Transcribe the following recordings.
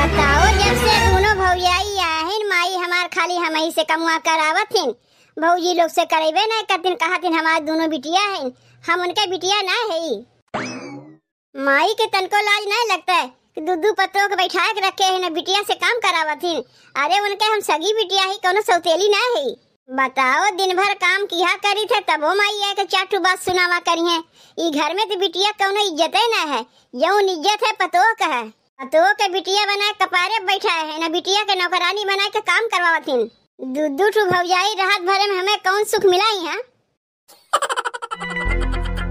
बताओ जब से दोनों भौजाई आहिन माई हमार खाली हम ही से कमुआ करावत हिन भौजी लोग से करेबे ना कहा थी हमारे दोनों बिटिया हैं हम उनके बिटिया ना है माई के तनको लाज नहीं लगता है कि दूध पत्तों को बैठा के रखे है ना बिटिया से काम करावा थी अरे उनके हम सगी बिटिया ही कोनो सौतेली ना है बताओ दिन भर काम किया करी थे तबो माई आए के चाटू बात सुनावा करी है ये घर में तो बिटिया कोनो इज्जत ना है यूं इज्जत है पतोह का है हाँ, तो के बिटिया बना कपारे बैठा है ना बिटिया के नौकरानी बना के काम करवावतीन दू दू ठू भौजाई राहत भरे में हमें कौन सुख मिला ही है हाँ?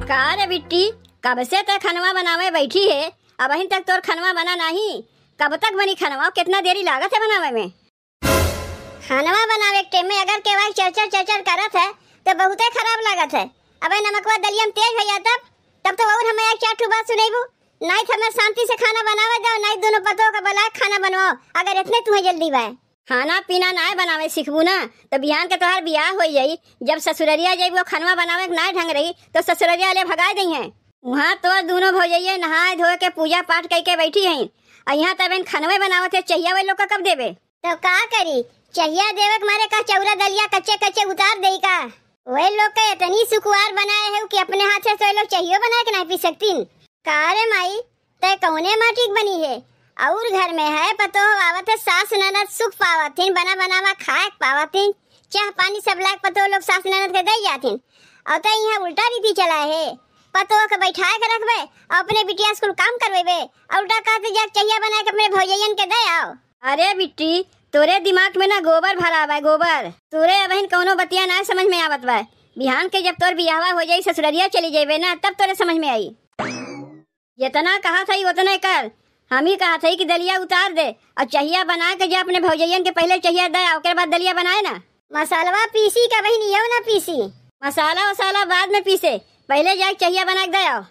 का रे बिट्टी कब से तक खनवा बनावे बैठी है अब अहिन तक तोर खनवा बना नहीं कब तक बनी खनवा कितना देरी लागत है बनावे में खनवा बनावे के में अगर के वाक चरचर चरचर करत है तो बहुत खराब लागत है अब नमकवा दलियम तेज हो जाता तब तो और हमें एक चार ठू बात सुनेबू नहीं तो मैं शांति से खाना बनावे जाओ नहीं तो दोनों पतों का बला खाना बनवाओ अगर इतने तुम्हें जल्दी बाय खाना पीना ना बनावे सीखबू ना तो बिहान के तुहार बियाह हो जाई जब ससुररिया जाये वो खनवा बनावे ना ढंग रही तो ससुररिया ले भगा दी है वहाँ तो दोनों भो भौजैया नहाए धोए के पूजा पाठ करके बैठी है यहाँ तब इन खनवे बनावे थे चाहिए वे लोग कब देवे तो का करी चाहिए देवे मारे का चौरा दलिया कच्चे कच्चे उतार दे का वही लोग का इतनी सुकुआर बनाए है कि अपने हाथ से तो लोग चाहिए बना के नहीं पी सकती कारे माई ते कौने माटिक बनी है और घर में है पतो आवत है सास ननद सुख पावतिन बना बनावा खाए पावतिन चाह पानी सब लाग पतो लोग सास ननद के दई जातिन और तो यहाँ उल्टा रीति चला है पतो के बैठाए के रखबे अपने बिटिया स्कूल काम करवेबे और उल्टा कहते जा चाहिया बना के अपने भौजैयन के दई आओ अरे बिट्टी तोरे दिमाग में ना गोबर भरा हुआ है गोबर तोरे बहन कौनो बतिया ना समझ में आवत बा बिहान के जब तोर बियाहवा हो जाई ससुररिया चली जेबे ना तब तोरे समझ में आई जितना कहा था उतने कर हम ही कहा था कि दलिया उतार दे और चाहिया बना के जो अपने भौजैयन के पहले चहिया दे उसके बाद दलिया बनाए ना मसाला पीसी का बहन यो ना पीसी मसाला वसाला बाद में पीसे पहले जाए चहिया बना के दयाओ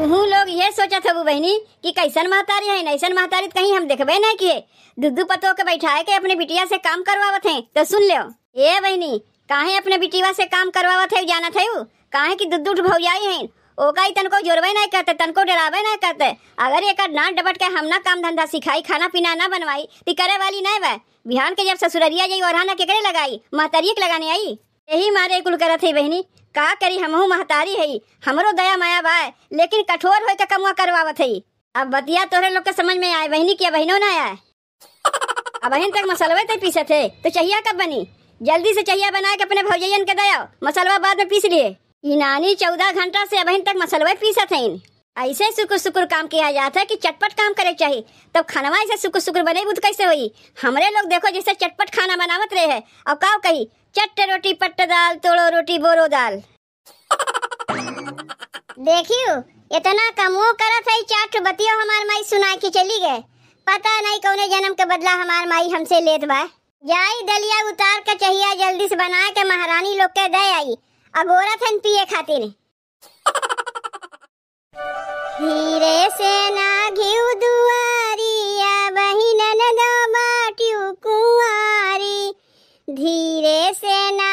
तुम लोग ये सोचा था वो बहनी कि कैसन महतारी है ऐसा महतारी तो कहीं हम देखबे ना किए दुद्धू पतो के बैठाए के अपने बिटिया से काम करवावत थे तो सुन लो ये बहनी काहे अपने बिटिया से काम करवावत है जाना था काहे कि दुद्धू भौजाई है ओका ही तनको जोरबे नहीं करते तनको डरावे नहीं करते अगर एक ना डबट के हम ना काम धंधा सिखाई खाना पीना ना बनवाई तो करे वाली नहीं वह बिहान के जब ससुररिया जाई और ना केकरे लगाई महतरिए लगाने आई यही मारे कुल करत थे बहनी का करी हमहू महतारी है हमरो दया माया बा लेकिन कठोर होकर कमुआ करवावत है अब बतिया तोरे लोग के समझ में आए बहनी की बहनों ना आए अब बहन तक मसलवे थे पीसे थे तो चाहिए कब बनी जल्दी से चाहिए बना के अपने भौजैन के दया मसलवा बाद में पीस लिए इनानी चौदह घंटा से अभी तक मसलवे पीसत है ऐसे शुक्र शुक्र काम किया जाता है कि चटपट काम करे चाहिए तब खाना ऐसे शुक्र शुक्र बने बुध कैसे हुई हमारे लोग देखो जैसे चटपट खाना बनावत रहे है और काव कही चट्ट रोटी पट्ट दाल तोड़ो रोटी बोरो दाल देखियो इतना कम वो करत है चाट बतियो हमार माई सुना की चली गए पता नहीं कौने जन्म के बदला हमार माई हमसे लेत बा जाई दलिया उतार के चाहिए जल्दी से बना के महारानी लोग के दे आई अगोरा थन पिए खातिर हीरे से ना घिउ दुआरिया बहिनन दो बाटियो कुआरी धीरे से ना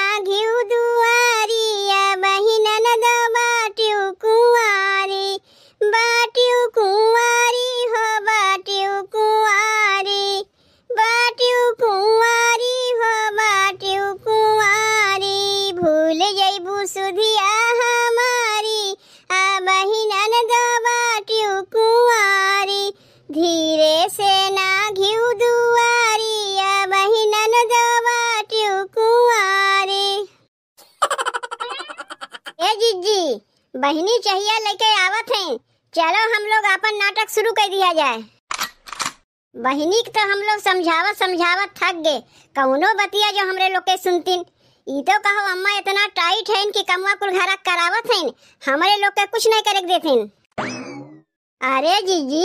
ए जीजी बहनी चाहिए लेके आवत हैं चलो हम लोग अपन नाटक शुरू कर दिया जाए बहनी तो हम लोग समझावत समझावत थक गए कौनो बतिया जो हमरे लोग के सुनतीन ई तो कहो अम्मा इतना टाइट है कि कमवा कुल घरा करावत है हमारे लोग के कुछ नहीं करे देते अरे जीजी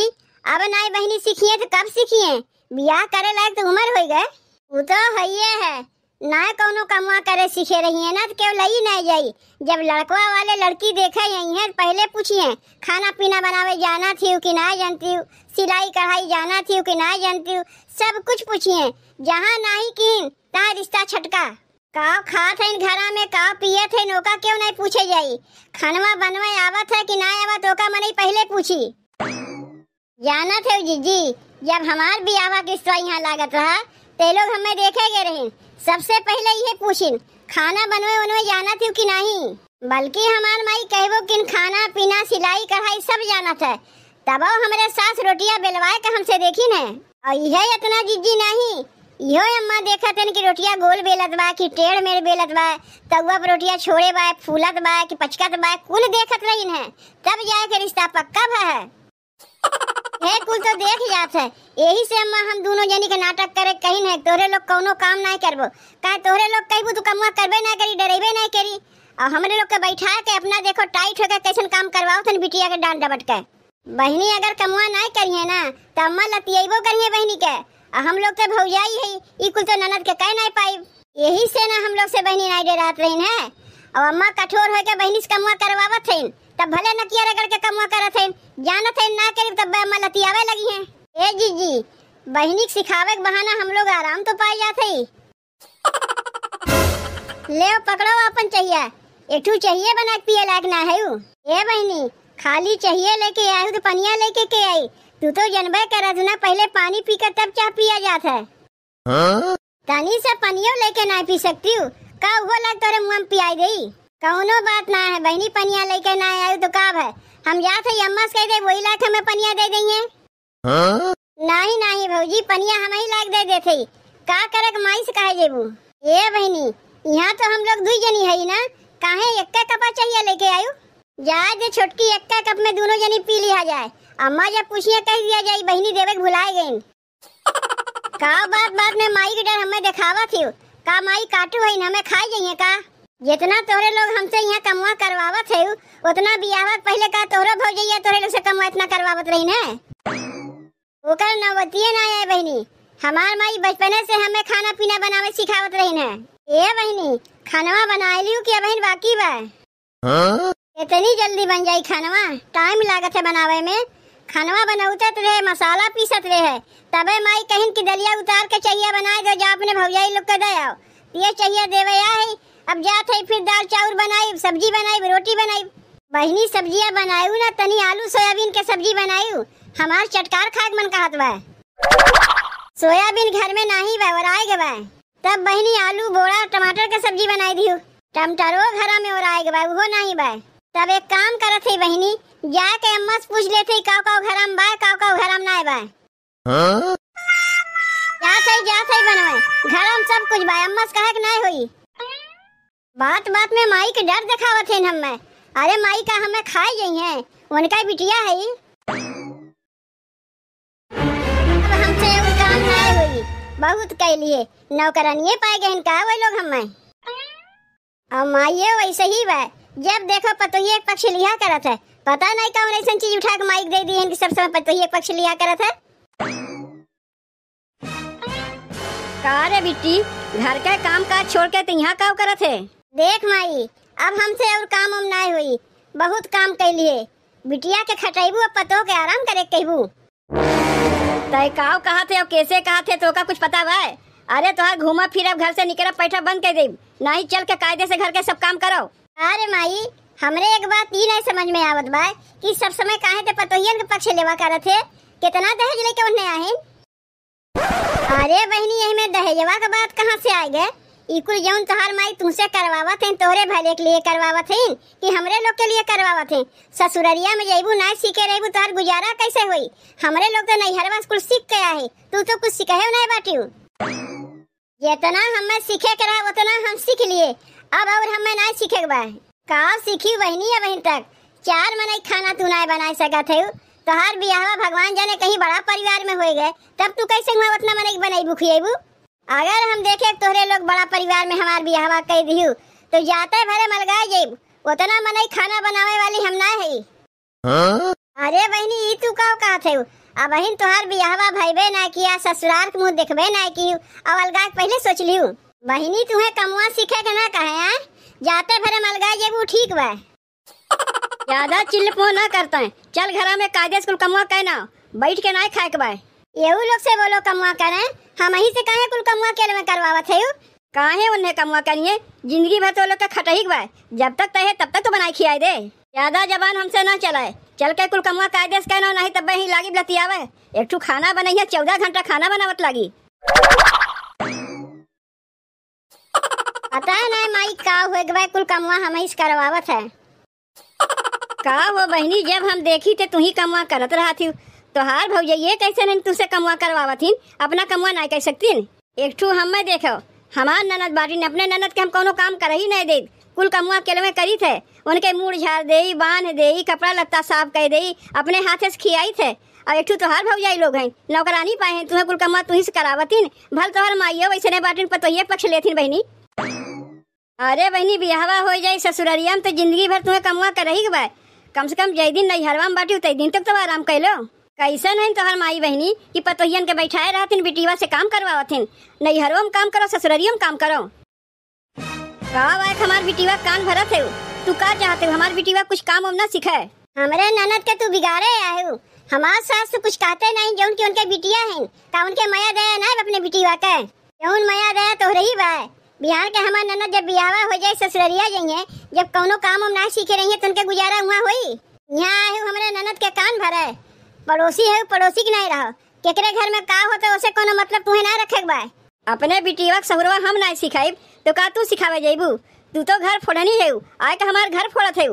अब नाई बहनी सीखिए तो कब सीखिए बियाह करे लायक तो उम्र हो गए वो तो है, है। ना कौनो कमवा करे सीखे रही है ना तो केवल ही नहीं जाई जब लड़कवा वाले लड़की देखे यही है तो पहले पूछी है खाना पीना बनावे जाना थी कि ना जानती हूँ सिलाई कढ़ाई जाना थी कि ना जानती हूँ सब कुछ पूछी है जहाँ ना ही की तहाँ रिश्ता छटका काव खा थे घर में काव पिए थे नोका क्यों नहीं पूछे जाई खानवा बनवा आवत है कि ना आवा तो का मने पहले पूछी जाना थे जी जी जब हमार भी आवा किस्तवा यहाँ लागत रहा ते लोग हमें देखे देखेगे रहे सबसे पहले ये पूछिन खाना बनवे बनवे जाना थी कि नहीं बल्कि हमार माई कहबो किन खाना पीना सिलाई कढ़ाई सब जाना था तब हमारे सास रोटियां बेलवाए के हमसे देखी ने और यह इतना जिज्जी नहीं यो अम्मा देखा थे की रोटियां गोल बेलत बा कि टेढ़ मेढ़ बेलत बा तवा पर रोटियां छोड़े बा फूलत बा कि पचकत बा कुल देखत रहिन है तब जाए के रिश्ता पक्का भा है हे कुल तो देख जात है यही से अम्मा हम दोनों जनी के नाटक करे कहीं नहीं तोरे लोग कोनो काम नहीं करबो का तोरे लोग कहबो तू कमवा करबे ना करी डरेबे नहीं करी और हमरे लोग के बैठा के अपना देखो टाइट होके कैसन काम करवाओ थन बिटिया के डांड डबट के बहनी अगर कमवा नहीं करिए ना तो अम्मा लतियाइबो करिए बहनी के और हम लोग के भौजाई है ई कुल तो ननद के कह नहीं पाई यही से ना हम लोग से बहनी नहीं डरात रहिन है और अम्मा कठोर होके बहनी से कमुआ करवावत थी तब भले न नकिया रगड़ के कमवा करत थे जान थे ना करीब तब मलती आवे लगी है ए जी जी बहनी सिखावे के बहाना हम लोग आराम तो पाए जाते ही ले पकड़ो अपन चाहिए एठू चाहिए बना के पिए लायक ना है ए बहनी खाली चाहिए लेके आयु तो पनिया लेके के आई तू तो जनबे करत ना पहले पानी पीकर तब चाह पिया जात है हाँ? तनी से पनियो लेके ना पी सकती हूँ का उगो लग तोरे मुँह में पियाई दे कहनो बात ना है बहनी पनिया लेके ना आई तो का है हम जा है अम्मा कह दे वही लाख में पनिया दे देंगे हाँ? नहीं नहीं भौजी पनिया हम ही लाख दे देते का करक माई से कहे जेबू ए बहनी यहां तो हम लोग दुई जनी है ना काहे एक्का कपा चाहिए लेके आयो जा दे छोटकी एक्का कप में दोनों जनी पी लिया जाए अम्मा जब पूछिए कह दिया जाए बहनी देवे भुलाए गई का बात बात में माई के डर हमें दिखावा थी का माई काटू है ना मैं खा जाइए का जितना तोरे लोग हमसे यहाँ कमवा करवावत है उतना बियाह पहले का तोरो भौज जाइया तोहरे लोग से कमवा इतना करवावत रही ना ओकर नवतिए ना आए बहनी हमार माई बचपने से हमें खाना पीना बनावे सिखावत रही ना ए बहनी खानवा बना लियो कि बहन बाकी बा इतनी हाँ? जल्दी बन जाई खानवा टाइम लागत है बनावे में खानवा बनौतत रहे मसाला पीसत रहे तबे माई कहिन की दलिया उतार के चाहिए बनाए दो जा अपने भौजाई लोग के दे आओ ये चाहिए देवया है अब जात है फिर दाल चावल बनाई सब्जी बनाई रोटी बनाई बहनी सब्जियां बनायू ना तनी आलू सोयाबीन के सब्जी बनायू हमारे चटकार खाक मन का हाथ बाय सोयाबीन घर में नाही बाय और गए बाय तब बहनी आलू बोरा टमाटर के सब्जी बनाई दियो टमाटरो घर में और आए बाय वो नहीं बाय तब एक काम करत है बहनी जाके अम्मा से पूछ लेते काव काव घर में बाय काव काव घर घरम नाय बाय हाँ? जात है जात है बनवाए घर हम सब कुछ बा अम्मस कहे कि नहीं हुई बात बात में माई के डर दिखावे थे हम में अरे माई का हमें खाए गई है उनका बिटिया है अब हमसे वो काम नहीं हुई बहुत कह लिए नौकरानिए पाए गए इनका वे लोग हम में अब माई ये वैसे ही बा जब देखो पतोही एक पक्ष लिया करत है पता नहीं कौन ऐसा चीज उठा के माइक दे दी है कि सब समय पतोही एक पक्ष लिया करत है कहा रे बिट्टी घर के काम काज छोड़ के तो यहाँ काम करत है देख माई अब हमसे और काम उम नहीं हुई बहुत काम लिए बिटिया के खटेबू अब पतो के आराम करे कहबू तय तो काव कहा थे और कैसे कहा थे तो का कुछ पता हुआ अरे तोहर घूमा फिर घर से निकल पैठा बंद कर दे नहीं चल के कायदे से घर के सब काम करो अरे माई हमरे एक बात ये नहीं समझ में आवत बाय कि सब समय काहे के पतोहियन के पक्ष लेवा करत है कितना दहेज लेके उन्हें आए अरे बहनी यही में दहेजवा का बात कहाँ से आ गए इकुल जौन तोहार माई तुमसे करवावत हैं तोरे भले के लिए करवावत हैं कि हमरे लोग के लिए करवावत हैं ससुररिया में जैबू ना सीखे रहबू तोहार गुजारा कैसे हुई हमरे लोग तो नहीं नैहरवा स्कूल सीख गया है तू तो कुछ सीखे नहीं बाटी जितना हमें सीखे के रहा उतना हम सीख लिए अब और हमें ना सीखे का सीखी बहनी या बहन तक चार मनाई खाना तू ना बना सका थे तहार तो बियाहवा भगवान जाने कहीं बड़ा परिवार में हो गए तब तू कैसे उतना मन बनाई भूखी अबू अगर हम देखे तोहरे लोग बड़ा परिवार में हमार बियाहवा कह दियो तो जाते भरे मलगा जेब उतना मनई खाना बनावे वाली हम ना है हाँ? अरे बहनी ई तू का कहा थे अब बहन तुहार तोहार भाई बे ना किया ससुराल के मुँह देखबे ना की अब अलगा पहले सोच लियो बहनी तुम्हें कमुआ सीखे के ना कहे जाते भरे मलगा जेबू ठीक बा ज्यादा चिल्ल पो ना करते हैं चल घर में कायदे कुल कमुआ ना बैठ के ना खाए के बाय एहू लोग से बोलो कमुआ करे हम ही से कहे कुल कमुआ के में करवावत है काहे उन्हें कमुआ करिए जिंदगी भर तो लोग का खटही बाय जब तक तहे तब तक तो बनाए खिया दे ज्यादा जबान हमसे ना चलाए चल के कुल कमुआ कायदे से कहना नहीं तब वही लागी लतियावे एक ठू खाना बनैया चौदह घंटा खाना बनावत लागी पता है ना माई का हुए कुल कमुआ हमें ही करवावत है का वो बहनी जब हम देखी थे तू ही कमवा करत रहा थी तो भाव ये कैसे नहीं तुझसे कमवा करवा थी अपना कमवा ना कर सकती एक ठू हम मैं देखो हमार ननद बाटी ने अपने ननद के हम कोनो काम कर ही नहीं दे कुल कमुआ केले में करी थे उनके मुड़ झाड़ दे बांध दे कपड़ा लत्ता साफ कर दे अपने हाथे से खियाई थे और एक भाव तो भौजाई लोग हैं नौकरानी पाए हैं तुम्हें कुल कमुआ तुम्हें से करावतीन भल तोहर माइयो वैसे नहीं बाटिन पतोहिए पक्ष लेती बहनी अरे बहनी बिहवा हो जाये ससुररिया में तो जिंदगी भर तुम्हें कमुआ कर रही कम से कम जय दिन नहीं हरवा में बाटी तई दिन तक तो आराम कैलो कैसन है तोहर माई बहनी कि पतोहियन के बैठाए रहती बिटिवा से काम नहीं नैहरवा में काम करो ससुररियो में काम करो कहा वायक हमार बिटिवा कान भरत है तू का चाहते हो हमार बिटिवा कुछ काम हम ना सीखे हमारे ननद के तू बिगाड़े आये हमारे सास तो कुछ कहते नहीं जो उनके उनके बिटिया है उनके माया दया ना अपने बिटिवा के जौन माया दया तो रही बा बिहार के हमार ननद जब बियावा हो जाए ससुररिया जाइए जब कौनो काम हम ना सीखे रहिए तो उनके गुजारा हुआ हो यहाँ आए हमारे ननद के कान भर है पड़ोसी है पड़ोसी की नहीं रहो केकरे घर में का होता तो उसे कोनो मतलब तुहे ना रखे बाय अपने बिटिया सहुरवा हम ना सिखाई तो का तू सिखावे जेबू तू तो घर फोड़नी है आय का तो हमार घर फोड़त है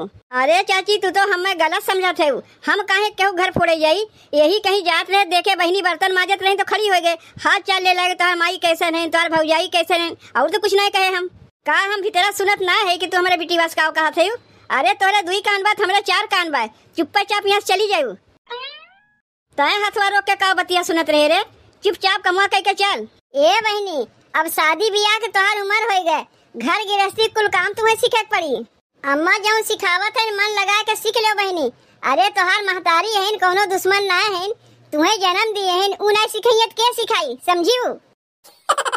अरे चाची तू तो हमें गलत समझत है हम कहे क्यों घर फोड़े जाई यही कहीं जात रहे देखे बहनी बर्तन माजत रहे तो खड़ी हो गए हाथ चाल ले लगे तोहर माई कैसे नहीं तोहर भौजाई कैसे है और तो कुछ नहीं कहे हम का हम भी तेरा सुनत ना है कि तू हमारे बेटी वास का थे अरे तोरा दुई कान बात हमारे चार कान बा चाप यहाँ चली जाऊ तय हथवा रोक के का बतिया सुनत रहे रे चुपचाप कमा कह के चल ए बहनी अब शादी ब्याह के तोहार उम्र हो गए घर गृहस्थी कुल काम तुम्हें सीखे पड़ी अम्मा जो सिखावत है मन लगा के सीख लो बहनी अरे तोहार महतारी है कोनो दुश्मन ना है तुम्हें जन्म दिए है उन्हें सीखे के सिखाई समझी